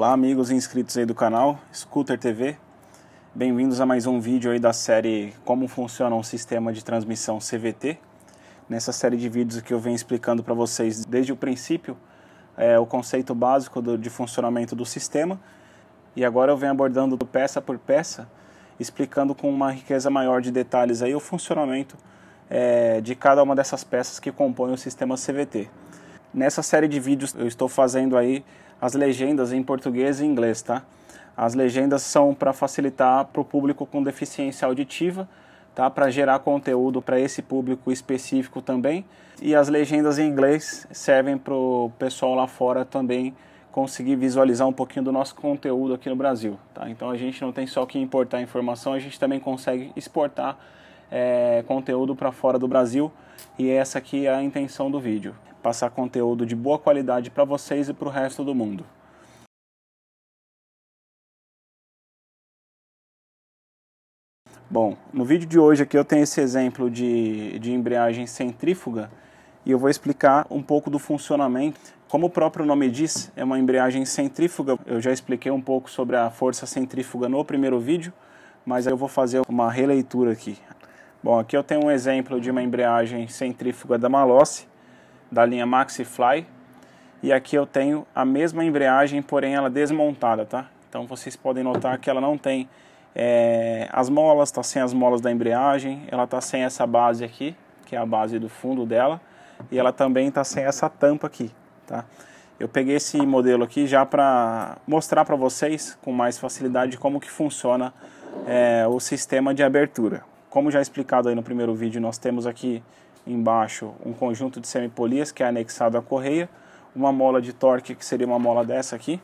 Olá amigos e inscritos aí do canal Scooter TV. Bem-vindos a mais um vídeo aí da série Como funciona um sistema de transmissão CVT. Nessa série de vídeos que eu venho explicando para vocês desde o princípio é, o conceito básico do, de funcionamento do sistema e agora eu venho abordando peça por peça, explicando com uma riqueza maior de detalhes aí o funcionamento é, de cada uma dessas peças que compõem o sistema CVT. Nessa série de vídeos eu estou fazendo aí as legendas em português e inglês, tá? As legendas são para facilitar para o público com deficiência auditiva, tá? Para gerar conteúdo para esse público específico também. E as legendas em inglês servem para o pessoal lá fora também conseguir visualizar um pouquinho do nosso conteúdo aqui no Brasil, tá? Então a gente não tem só que importar informação, a gente também consegue exportar é, conteúdo para fora do Brasil e essa aqui é a intenção do vídeo passar conteúdo de boa qualidade para vocês e para o resto do mundo. Bom, no vídeo de hoje aqui eu tenho esse exemplo de, de embreagem centrífuga e eu vou explicar um pouco do funcionamento. Como o próprio nome diz, é uma embreagem centrífuga. Eu já expliquei um pouco sobre a força centrífuga no primeiro vídeo, mas eu vou fazer uma releitura aqui. Bom, aqui eu tenho um exemplo de uma embreagem centrífuga da Malossi da linha Maxi Fly E aqui eu tenho a mesma embreagem, porém ela desmontada, tá? Então vocês podem notar que ela não tem é, as molas, está sem as molas da embreagem, ela está sem essa base aqui, que é a base do fundo dela, e ela também está sem essa tampa aqui, tá? Eu peguei esse modelo aqui já para mostrar para vocês com mais facilidade como que funciona é, o sistema de abertura. Como já explicado aí no primeiro vídeo, nós temos aqui embaixo um conjunto de semipolias que é anexado à correia, uma mola de torque que seria uma mola dessa aqui,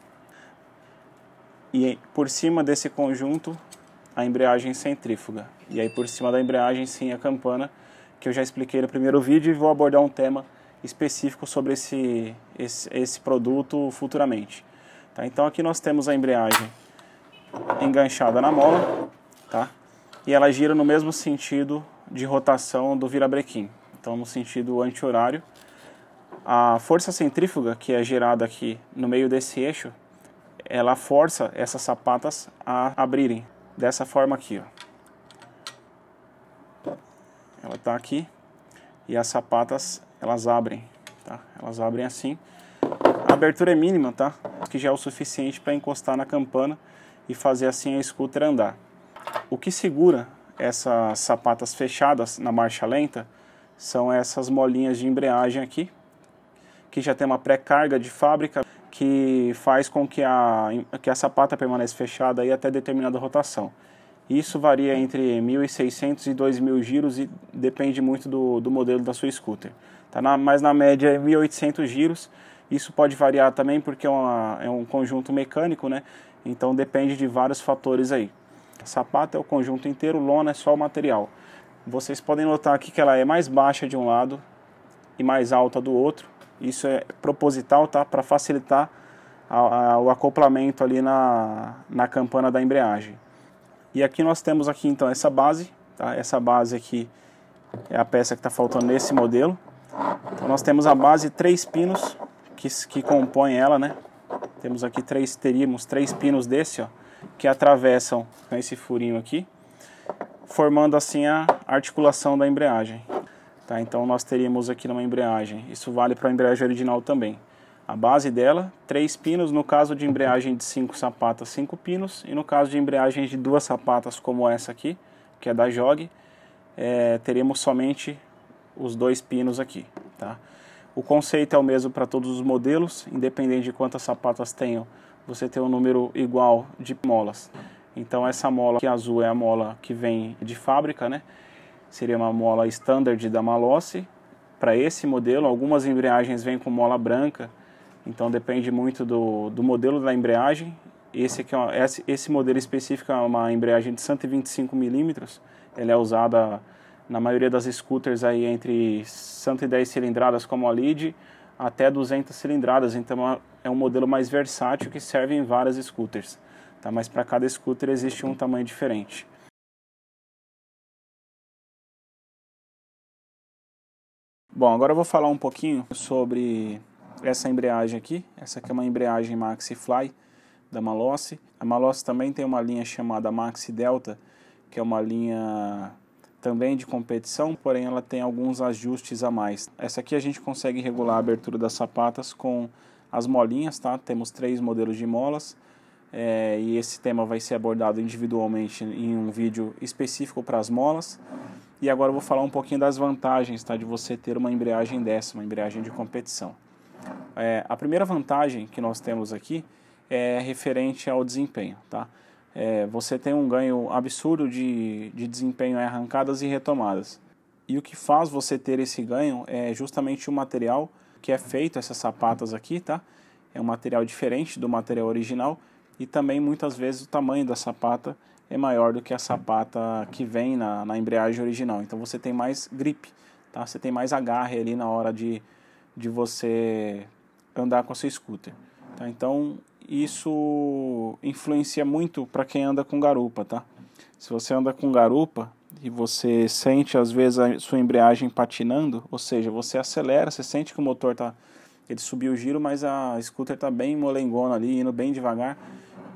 e por cima desse conjunto a embreagem centrífuga. E aí por cima da embreagem sim a campana, que eu já expliquei no primeiro vídeo e vou abordar um tema específico sobre esse, esse, esse produto futuramente. Tá? Então aqui nós temos a embreagem enganchada na mola, tá? e ela gira no mesmo sentido de rotação do virabrequim então no sentido anti-horário. A força centrífuga que é gerada aqui no meio desse eixo, ela força essas sapatas a abrirem dessa forma aqui, ó. Ela está aqui e as sapatas elas abrem, tá? Elas abrem assim. A abertura é mínima, tá? Que já é o suficiente para encostar na campana e fazer assim a scooter andar. O que segura essas sapatas fechadas na marcha lenta são essas molinhas de embreagem aqui, que já tem uma pré-carga de fábrica que faz com que a, que a sapata permaneça fechada aí até determinada rotação. Isso varia entre 1.600 e 2.000 giros e depende muito do, do modelo da sua scooter. Tá na, mas na média é 1.800 giros. Isso pode variar também porque é, uma, é um conjunto mecânico, né? Então depende de vários fatores aí. sapata é o conjunto inteiro, lona é só o material. Vocês podem notar aqui que ela é mais baixa de um lado e mais alta do outro. Isso é proposital, tá? Para facilitar a, a, o acoplamento ali na, na campana da embreagem. E aqui nós temos aqui então essa base, tá? Essa base aqui é a peça que está faltando nesse modelo. Então nós temos a base três pinos que, que compõem ela, né? Temos aqui três, teríamos três pinos desse, ó, que atravessam né, esse furinho aqui, formando assim a, articulação da embreagem. Tá? Então nós teríamos aqui numa embreagem, isso vale para a embreagem original também. A base dela, três pinos, no caso de embreagem de cinco sapatas, cinco pinos, e no caso de embreagem de duas sapatas, como essa aqui, que é da Jog, é, teremos somente os dois pinos aqui. Tá? O conceito é o mesmo para todos os modelos, independente de quantas sapatas tenham, você tem um número igual de molas. Então essa mola que azul é a mola que vem de fábrica, né? seria uma mola standard da Malossi. Para esse modelo, algumas embreagens vêm com mola branca, então depende muito do, do modelo da embreagem. Esse, aqui, é esse, esse modelo específico é uma embreagem de 125mm, ela é usada na maioria das scooters aí entre 110 cilindradas como a lead até 200 cilindradas, então é, é um modelo mais versátil que serve em várias scooters, tá? Mas para cada scooter existe um tamanho diferente. Bom, agora eu vou falar um pouquinho sobre essa embreagem aqui. Essa aqui é uma embreagem Maxi Fly da Malossi. A Malossi também tem uma linha chamada Maxi Delta, que é uma linha também de competição, porém ela tem alguns ajustes a mais. Essa aqui a gente consegue regular a abertura das sapatas com as molinhas, tá? Temos três modelos de molas. É, e esse tema vai ser abordado individualmente em um vídeo específico para as molas. E agora eu vou falar um pouquinho das vantagens tá, de você ter uma embreagem dessa, uma embreagem de competição. É, a primeira vantagem que nós temos aqui é referente ao desempenho. Tá? É, você tem um ganho absurdo de, de desempenho em arrancadas e retomadas. E o que faz você ter esse ganho é justamente o material que é feito, essas sapatas aqui, tá? É um material diferente do material original e também muitas vezes o tamanho da sapata é maior do que a sapata que vem na, na embreagem original. Então você tem mais grip, tá? Você tem mais agarre ali na hora de, de você andar com a sua scooter. Tá? Então isso influencia muito para quem anda com garupa, tá? Se você anda com garupa e você sente às vezes a sua embreagem patinando, ou seja, você acelera, você sente que o motor tá ele subiu o giro, mas a scooter tá bem molengona ali, indo bem devagar.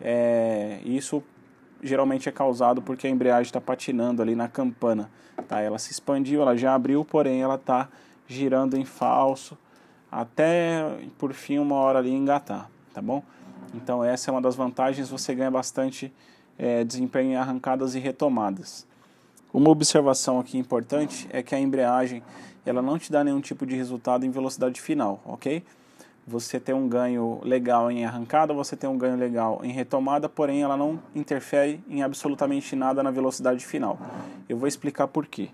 É, isso geralmente é causado porque a embreagem está patinando ali na campana. Tá? Ela se expandiu, ela já abriu, porém ela está girando em falso até por fim uma hora ali engatar, tá bom? Então essa é uma das vantagens, você ganha bastante é, desempenho em arrancadas e retomadas. Uma observação aqui importante é que a embreagem ela não te dá nenhum tipo de resultado em velocidade final, ok? você tem um ganho legal em arrancada, você tem um ganho legal em retomada, porém ela não interfere em absolutamente nada na velocidade final. Eu vou explicar por quê.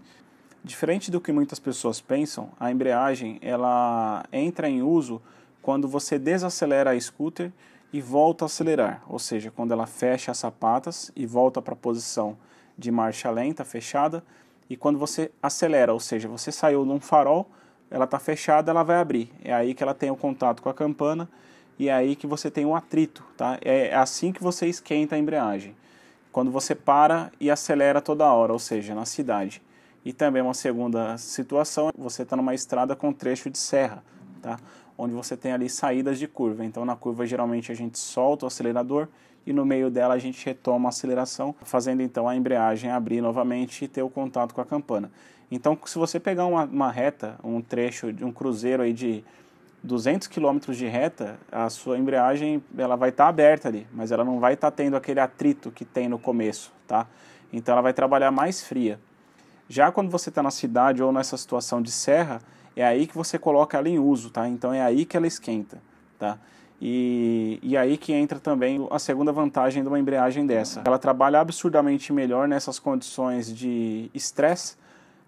Diferente do que muitas pessoas pensam, a embreagem ela entra em uso quando você desacelera a scooter e volta a acelerar, ou seja, quando ela fecha as sapatas e volta para a posição de marcha lenta fechada, e quando você acelera, ou seja, você saiu de um farol ela está fechada, ela vai abrir. É aí que ela tem o contato com a campana e é aí que você tem um atrito, tá? É assim que você esquenta a embreagem. Quando você para e acelera toda hora, ou seja, na cidade. E também uma segunda situação, você está numa estrada com trecho de serra, tá? Onde você tem ali saídas de curva. Então na curva geralmente a gente solta o acelerador e no meio dela a gente retoma a aceleração, fazendo então a embreagem abrir novamente e ter o contato com a campana. Então, se você pegar uma, uma reta, um trecho de um cruzeiro aí de 200 km de reta, a sua embreagem ela vai estar tá aberta ali, mas ela não vai estar tá tendo aquele atrito que tem no começo, tá? Então ela vai trabalhar mais fria. Já quando você está na cidade ou nessa situação de serra, é aí que você coloca ela em uso, tá? Então é aí que ela esquenta, tá? E, e aí que entra também a segunda vantagem de uma embreagem dessa. Ela trabalha absurdamente melhor nessas condições de estresse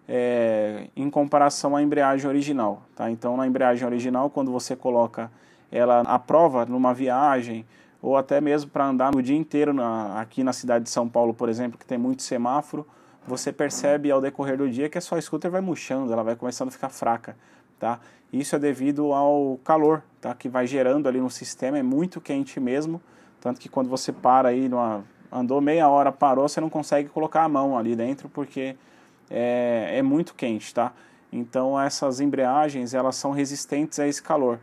é, em comparação à embreagem original. Tá? Então, na embreagem original, quando você coloca ela à prova numa viagem ou até mesmo para andar o dia inteiro na, aqui na cidade de São Paulo, por exemplo, que tem muito semáforo, você percebe ao decorrer do dia que a sua scooter vai murchando, ela vai começando a ficar fraca. Tá? Isso é devido ao calor tá? que vai gerando ali no sistema, é muito quente mesmo, tanto que quando você para aí, numa, andou meia hora, parou, você não consegue colocar a mão ali dentro porque é, é muito quente, tá? Então essas embreagens elas são resistentes a esse calor,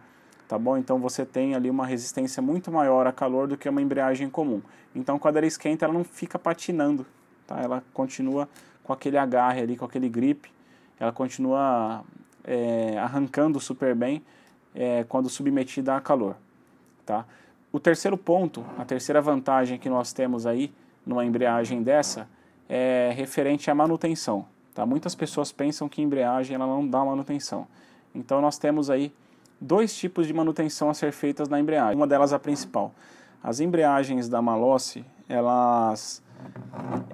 tá bom? Então você tem ali uma resistência muito maior a calor do que uma embreagem comum. Então quando ela esquenta ela não fica patinando, tá? Ela continua com aquele agarre ali, com aquele grip, ela continua é, arrancando super bem é, quando submetida a calor, tá? O terceiro ponto, a terceira vantagem que nós temos aí numa embreagem dessa é referente à manutenção. Tá? Muitas pessoas pensam que embreagem ela não dá manutenção. Então nós temos aí dois tipos de manutenção a ser feitas na embreagem. Uma delas a principal. As embreagens da Malossi, elas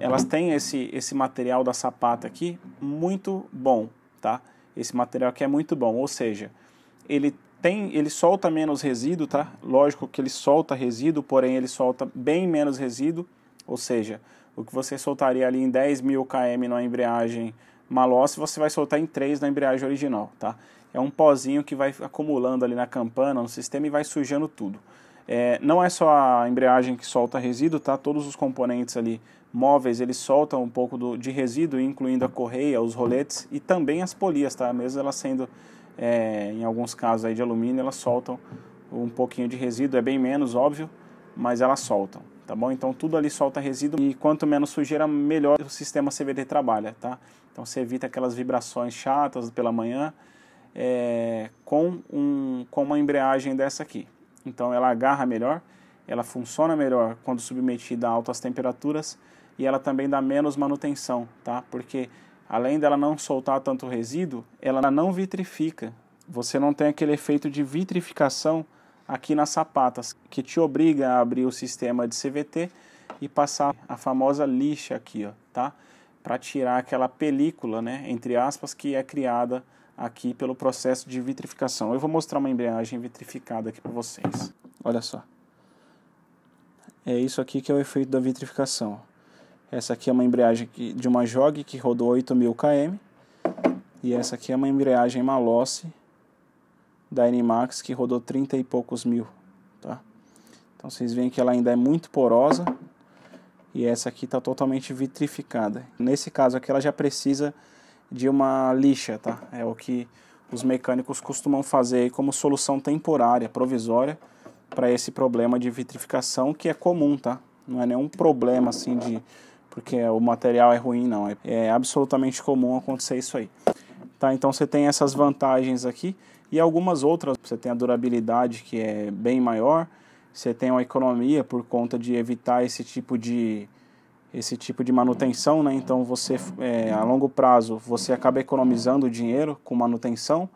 elas têm esse esse material da sapata aqui muito bom, tá? Esse material aqui é muito bom, ou seja, ele tem, ele solta menos resíduo, tá? Lógico que ele solta resíduo, porém ele solta bem menos resíduo, ou seja, o que você soltaria ali em 10 mil km na embreagem se você vai soltar em 3 na embreagem original, tá? É um pozinho que vai acumulando ali na campana, no sistema e vai sujando tudo. É, não é só a embreagem que solta resíduo, tá? Todos os componentes ali móveis, eles soltam um pouco do, de resíduo, incluindo a correia, os roletes e também as polias, tá? Mesmo elas sendo, é, em alguns casos aí de alumínio, elas soltam um pouquinho de resíduo, é bem menos, óbvio, mas elas soltam tá bom? Então tudo ali solta resíduo e quanto menos sujeira, melhor o sistema CVT trabalha, tá? Então você evita aquelas vibrações chatas pela manhã é, com, um, com uma embreagem dessa aqui. Então ela agarra melhor, ela funciona melhor quando submetida a altas temperaturas e ela também dá menos manutenção, tá? Porque além dela não soltar tanto resíduo, ela não vitrifica. Você não tem aquele efeito de vitrificação aqui nas sapatas, que te obriga a abrir o sistema de CVT e passar a famosa lixa aqui, ó, tá? Para tirar aquela película, né, entre aspas, que é criada aqui pelo processo de vitrificação. Eu vou mostrar uma embreagem vitrificada aqui para vocês. Olha só. É isso aqui que é o efeito da vitrificação. Essa aqui é uma embreagem de uma Jog que rodou 8.000 km. E essa aqui é uma embreagem Malossi da NMAX que rodou 30 e poucos mil, tá? Então vocês veem que ela ainda é muito porosa e essa aqui está totalmente vitrificada. Nesse caso aqui ela já precisa de uma lixa, tá? É o que os mecânicos costumam fazer como solução temporária, provisória, para esse problema de vitrificação que é comum, tá? Não é nenhum problema assim de porque o material é ruim, não. É, é absolutamente comum acontecer isso aí. Tá? Então você tem essas vantagens aqui e algumas outras. Você tem a durabilidade, que é bem maior, você tem uma economia por conta de evitar esse tipo de, esse tipo de manutenção, né? Então você é, a longo prazo você acaba economizando dinheiro com manutenção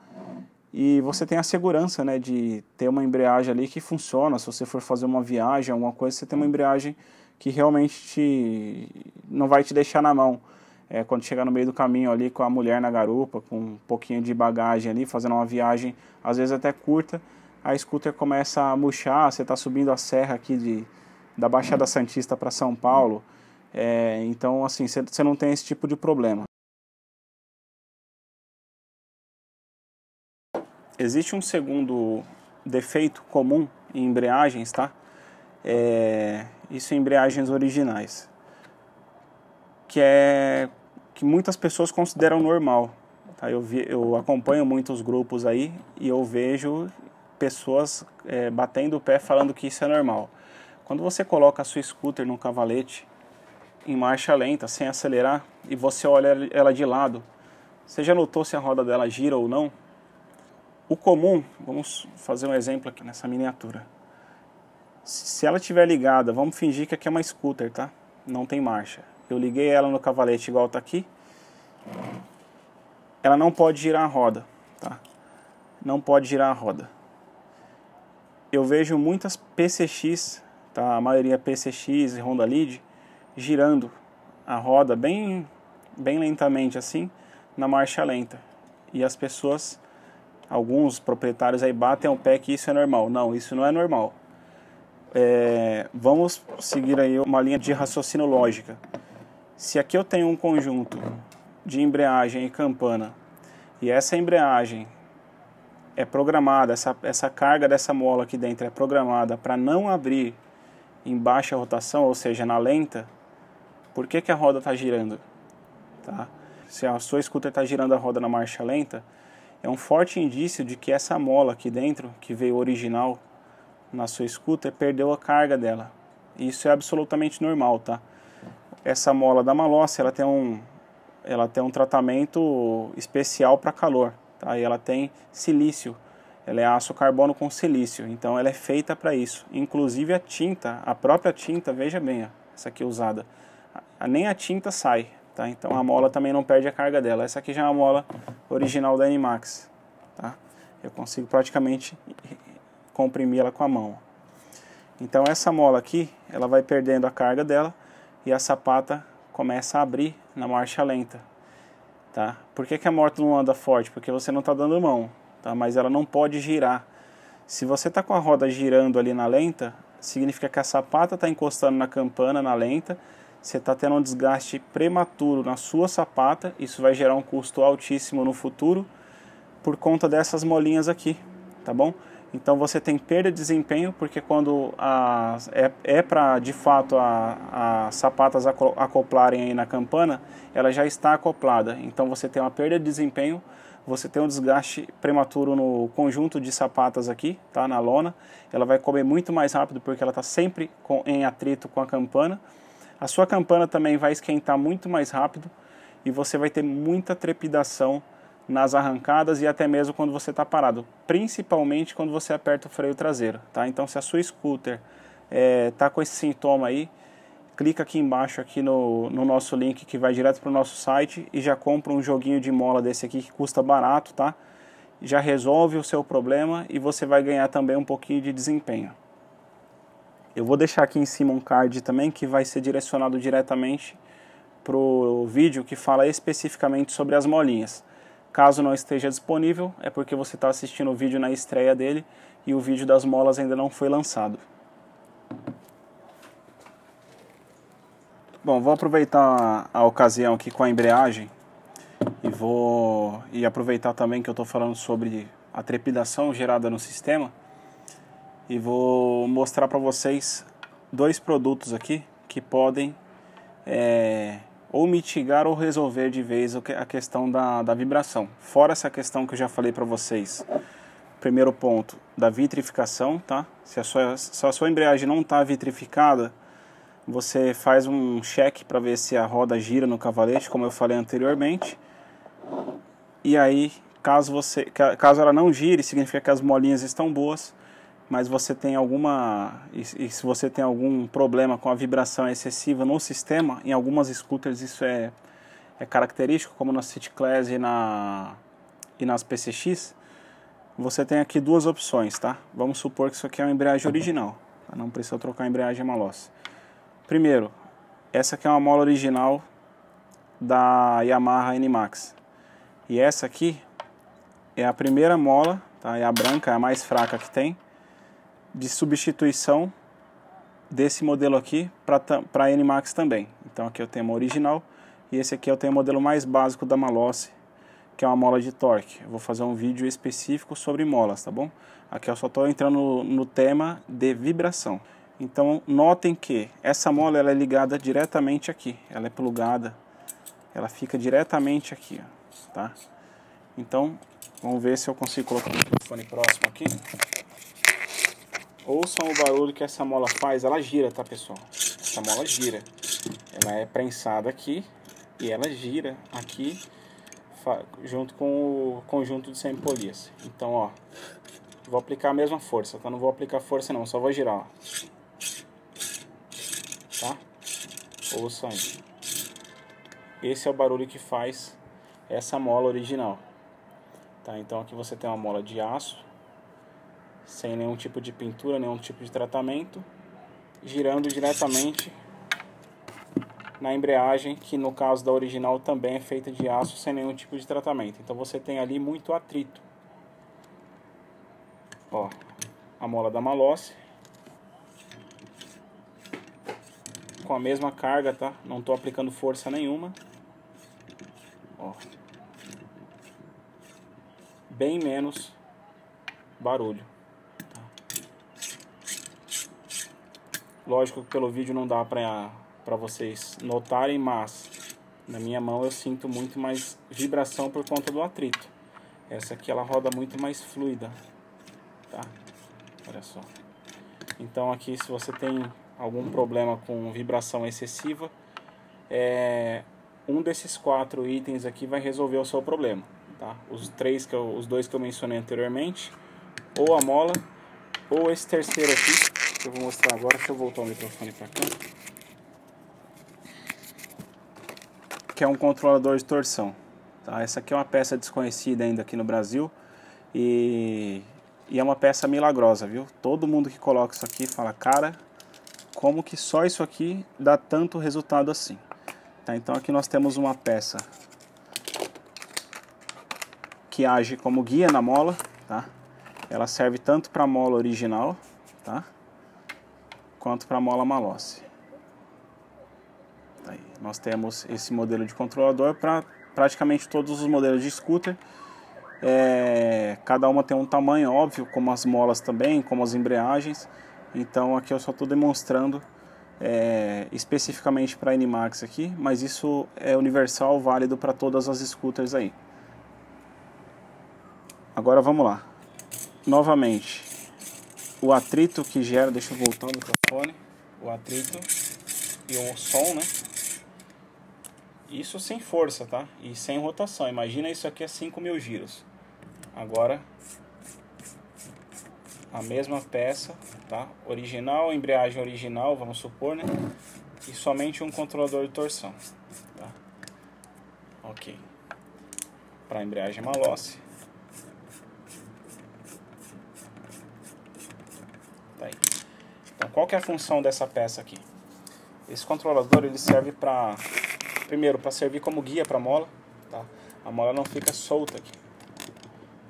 e você tem a segurança, né, de ter uma embreagem ali que funciona. Se você for fazer uma viagem, alguma coisa, você tem uma embreagem que realmente te, não vai te deixar na mão é, quando chegar no meio do caminho ali com a mulher na garupa, com um pouquinho de bagagem ali, fazendo uma viagem às vezes até curta, a scooter começa a murchar, você está subindo a serra aqui de, da Baixada Santista para São Paulo, é, então assim, você não tem esse tipo de problema. Existe um segundo defeito comum em embreagens, tá? É, isso em embreagens originais que é que muitas pessoas consideram normal. Tá? Eu, vi, eu acompanho muitos grupos aí e eu vejo pessoas é, batendo o pé falando que isso é normal. Quando você coloca a sua scooter num cavalete em marcha lenta, sem acelerar, e você olha ela de lado, você já notou se a roda dela gira ou não? O comum, vamos fazer um exemplo aqui nessa miniatura. Se ela estiver ligada, vamos fingir que aqui é uma scooter, tá? Não tem marcha eu liguei ela no cavalete igual tá aqui. Ela não pode girar a roda, tá? Não pode girar a roda. Eu vejo muitas PCX, tá? A maioria PCX e Honda Lead girando a roda bem bem lentamente assim, na marcha lenta. E as pessoas, alguns proprietários aí batem o pé que isso é normal. Não, isso não é normal. É, vamos seguir aí uma linha de raciocínio lógica. Se aqui eu tenho um conjunto de embreagem e campana e essa embreagem é programada, essa, essa carga dessa mola aqui dentro é programada para não abrir em baixa rotação, ou seja, na lenta, por que, que a roda está girando? Tá? Se a sua scooter está girando a roda na marcha lenta, é um forte indício de que essa mola aqui dentro, que veio original na sua scooter, perdeu a carga dela. Isso é absolutamente normal, tá? Essa mola da malócia, ela tem um, ela tem um tratamento especial para calor, tá? E ela tem silício, ela é aço carbono com silício, então ela é feita para isso. Inclusive a tinta, a própria tinta, veja bem, ó, essa aqui usada, nem a tinta sai, tá? Então a mola também não perde a carga dela. Essa aqui já é uma mola original da Animax, tá? Eu consigo praticamente comprimir ela com a mão. Então essa mola aqui, ela vai perdendo a carga dela e a sapata começa a abrir na marcha lenta. Tá? Por que, que a moto não anda forte? Porque você não está dando mão, tá? mas ela não pode girar. Se você está com a roda girando ali na lenta, significa que a sapata está encostando na campana, na lenta, você está tendo um desgaste prematuro na sua sapata, isso vai gerar um custo altíssimo no futuro por conta dessas molinhas aqui, tá bom? Então você tem perda de desempenho, porque quando a, é, é para de fato as sapatas acoplarem aí na campana, ela já está acoplada. Então você tem uma perda de desempenho, você tem um desgaste prematuro no conjunto de sapatas aqui, tá? Na lona. Ela vai comer muito mais rápido porque ela está sempre com, em atrito com a campana. A sua campana também vai esquentar muito mais rápido e você vai ter muita trepidação nas arrancadas e até mesmo quando você está parado, principalmente quando você aperta o freio traseiro, tá? Então, se a sua scooter está é, tá com esse sintoma aí, clica aqui embaixo aqui no, no nosso link que vai direto para o nosso site e já compra um joguinho de mola desse aqui que custa barato, tá? Já resolve o seu problema e você vai ganhar também um pouquinho de desempenho. Eu vou deixar aqui em cima um card também que vai ser direcionado diretamente para o vídeo que fala especificamente sobre as molinhas. Caso não esteja disponível, é porque você está assistindo o vídeo na estreia dele e o vídeo das molas ainda não foi lançado. Bom, vou aproveitar a ocasião aqui com a embreagem e vou e aproveitar também que eu estou falando sobre a trepidação gerada no sistema e vou mostrar para vocês dois produtos aqui que podem é, ou mitigar ou resolver de vez a questão da, da vibração. Fora essa questão que eu já falei para vocês, primeiro ponto, da vitrificação, tá? Se a sua, se a sua embreagem não está vitrificada, você faz um check para ver se a roda gira no cavalete, como eu falei anteriormente. E aí, caso, você, caso ela não gire, significa que as molinhas estão boas mas você tem alguma e, se você tem algum problema com a vibração excessiva no sistema, em algumas scooters isso é, é característico, como na City Class e, na, e nas PCX, você tem aqui duas opções, tá? Vamos supor que isso aqui é uma embreagem tá original, tá? não precisa trocar a embreagem é malossa. Primeiro, essa aqui é uma mola original da Yamaha n max E essa aqui é a primeira mola, tá? É a branca, é a mais fraca que tem de substituição desse modelo aqui para a NMAX também. Então aqui eu tenho uma original e esse aqui eu tenho o modelo mais básico da Malossi, que é uma mola de torque. Eu vou fazer um vídeo específico sobre molas, tá bom? Aqui eu só estou entrando no, tema de vibração. Então notem que essa mola ela é ligada diretamente aqui, ela é plugada, ela fica diretamente aqui, tá? Então vamos ver se eu consigo colocar o microfone próximo aqui. Ouçam o barulho que essa mola faz, ela gira, tá pessoal? Essa mola gira. Ela é prensada aqui e ela gira aqui junto com o conjunto de polias Então, ó, vou aplicar a mesma força, tá? Não vou aplicar força não, só vou girar, ó. Tá? Ouça aí. Esse é o barulho que faz essa mola original. Tá? Então aqui você tem uma mola de aço sem nenhum tipo de pintura, nenhum tipo de tratamento, girando diretamente na embreagem, que no caso da original também é feita de aço sem nenhum tipo de tratamento. Então você tem ali muito atrito. Ó, a mola da Malossi. Com a mesma carga, tá? Não estou aplicando força nenhuma. Ó. Bem menos barulho. Lógico que pelo vídeo não dá para vocês notarem, mas na minha mão eu sinto muito mais vibração por conta do atrito. Essa aqui ela roda muito mais fluida, tá? Olha só. Então aqui se você tem algum problema com vibração excessiva, é, um desses quatro itens aqui vai resolver o seu problema, tá? Os três que eu, os dois que eu mencionei anteriormente, ou a mola, ou esse terceiro aqui, que eu vou mostrar agora. Deixa eu voltar o microfone para cá. Que é um controlador de torção. Tá? Essa aqui é uma peça desconhecida ainda aqui no Brasil. E, e é uma peça milagrosa, viu? Todo mundo que coloca isso aqui fala, cara, como que só isso aqui dá tanto resultado assim? Tá? Então aqui nós temos uma peça que age como guia na mola, tá? Ela serve tanto para a mola original, tá? quanto para a mola malose. Tá aí, nós temos esse modelo de controlador para praticamente todos os modelos de scooter. É, cada uma tem um tamanho, óbvio, como as molas também, como as embreagens. Então aqui eu só estou demonstrando é, especificamente para a Animax aqui, mas isso é universal, válido para todas as scooters aí. Agora vamos lá. Novamente, o atrito que gera, deixa eu voltar o microfone, o atrito e o som, né? Isso sem força, tá? E sem rotação. Imagina isso aqui a 5 mil giros. Agora, a mesma peça, tá? Original, embreagem original, vamos supor, né? E somente um controlador de torção, tá? Ok. Para a embreagem é Malossi. Tá aí. Então, qual que é a função dessa peça aqui? Esse controlador ele serve para primeiro para servir como guia para a mola, tá? A mola não fica solta aqui.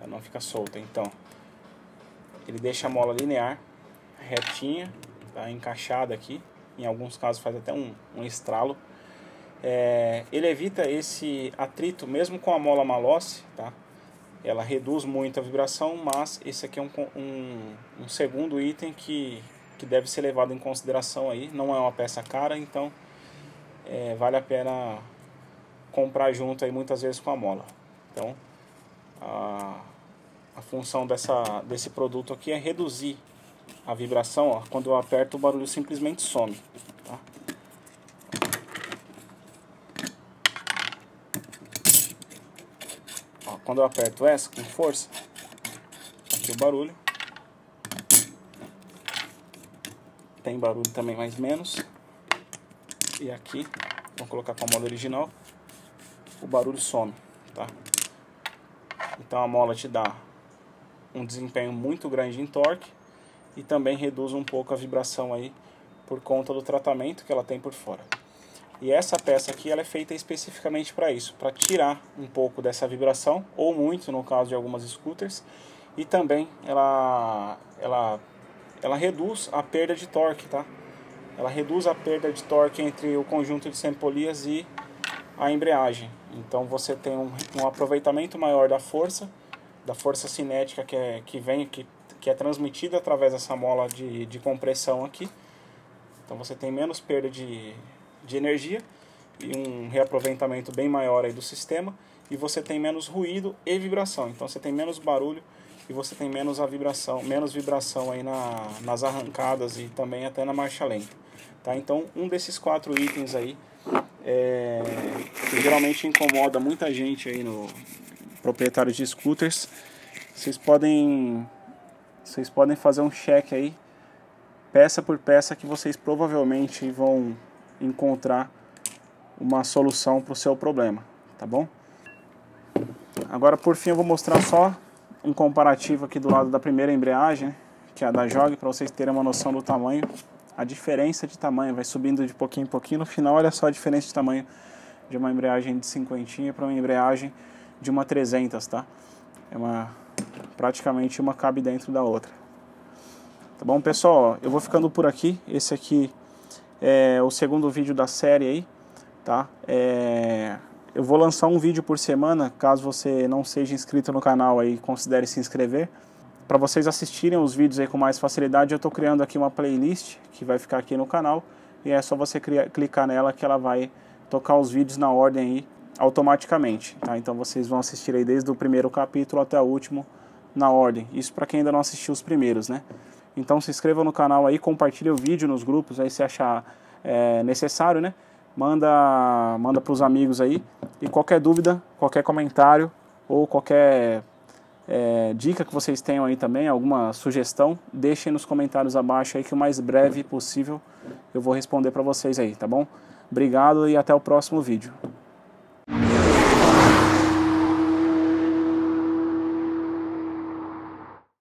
Ela não fica solta, então ele deixa a mola linear, retinha, tá? encaixada aqui. Em alguns casos faz até um, um estralo. É, ele evita esse atrito mesmo com a mola malosse, tá? ela reduz muito a vibração, mas esse aqui é um, um, um segundo item que, que deve ser levado em consideração aí. Não é uma peça cara, então é, vale a pena comprar junto aí muitas vezes com a mola. Então a, a função dessa, desse produto aqui é reduzir a vibração. Ó, quando eu aperto o barulho simplesmente some. quando eu aperto essa com força, aqui o barulho. Tem barulho também mais menos. E aqui, vou colocar com a mola original, o barulho some, tá? Então a mola te dá um desempenho muito grande em torque e também reduz um pouco a vibração aí por conta do tratamento que ela tem por fora. E essa peça aqui ela é feita especificamente para isso, para tirar um pouco dessa vibração, ou muito no caso de algumas scooters, e também ela, ela, ela reduz a perda de torque, tá? Ela reduz a perda de torque entre o conjunto de sempolias e a embreagem. Então você tem um, um aproveitamento maior da força, da força cinética que, é, que vem, que, que é transmitida através dessa mola de, de compressão aqui. Então você tem menos perda de, de energia e um reaproveitamento bem maior aí do sistema e você tem menos ruído e vibração. Então você tem menos barulho e você tem menos a vibração, menos vibração aí na, nas arrancadas e também até na marcha lenta. Tá? Então um desses quatro itens aí é, que geralmente incomoda muita gente aí no proprietários de scooters. Vocês podem vocês podem fazer um check aí peça por peça que vocês provavelmente vão encontrar uma solução para o seu problema, tá bom? Agora, por fim, eu vou mostrar só um comparativo aqui do lado da primeira embreagem, que é a da Jog, para vocês terem uma noção do tamanho. A diferença de tamanho vai subindo de pouquinho em pouquinho. No final, olha só a diferença de tamanho de uma embreagem de cinquentinha para uma embreagem de uma 300, tá? É uma praticamente uma cabe dentro da outra. Tá bom, pessoal? Eu vou ficando por aqui. Esse aqui é, o segundo vídeo da série aí, tá? É, eu vou lançar um vídeo por semana, caso você não seja inscrito no canal aí, considere se inscrever. Para vocês assistirem os vídeos aí com mais facilidade, eu estou criando aqui uma playlist que vai ficar aqui no canal e é só você criar, clicar nela que ela vai tocar os vídeos na ordem aí automaticamente, tá? Então vocês vão assistir aí desde o primeiro capítulo até o último na ordem. Isso para quem ainda não assistiu os primeiros, né? Então se inscreva no canal aí, compartilhe o vídeo nos grupos aí se achar é, necessário, né? Manda, manda para os amigos aí. E qualquer dúvida, qualquer comentário ou qualquer é, dica que vocês tenham aí também, alguma sugestão, deixem nos comentários abaixo aí que o mais breve possível eu vou responder para vocês aí, tá bom? Obrigado e até o próximo vídeo.